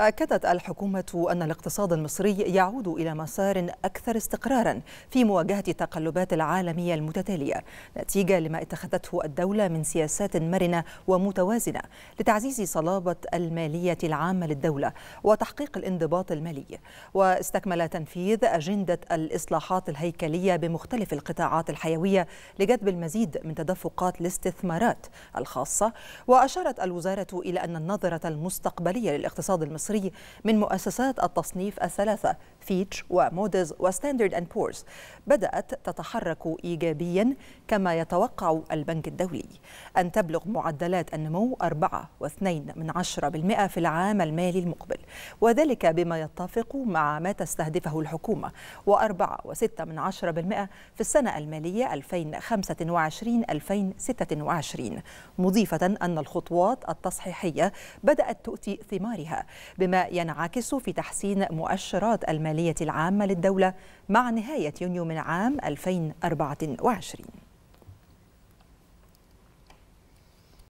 أكدت الحكومة أن الاقتصاد المصري يعود إلى مسار أكثر استقرارا في مواجهة التقلبات العالمية المتتالية نتيجة لما اتخذته الدولة من سياسات مرنة ومتوازنة لتعزيز صلابة المالية العامة للدولة وتحقيق الانضباط المالي واستكمل تنفيذ أجندة الإصلاحات الهيكلية بمختلف القطاعات الحيوية لجذب المزيد من تدفقات الاستثمارات الخاصة وأشارت الوزارة إلى أن النظرة المستقبلية للاقتصاد المصري المصري من مؤسسات التصنيف الثلاثة فيتش ومودز وستاندرد أند بورز بدأت تتحرك إيجابيا كما يتوقع البنك الدولي أن تبلغ معدلات النمو 4.2% في العام المالي المقبل وذلك بما يتفق مع ما تستهدفه الحكومة و4.6% في السنة المالية 2025-2026 مضيفة أن الخطوات التصحيحية بدأت تؤتي ثمارها بما ينعكس في تحسين مؤشرات المالية العامة للدولة مع نهاية يونيو من عام 2024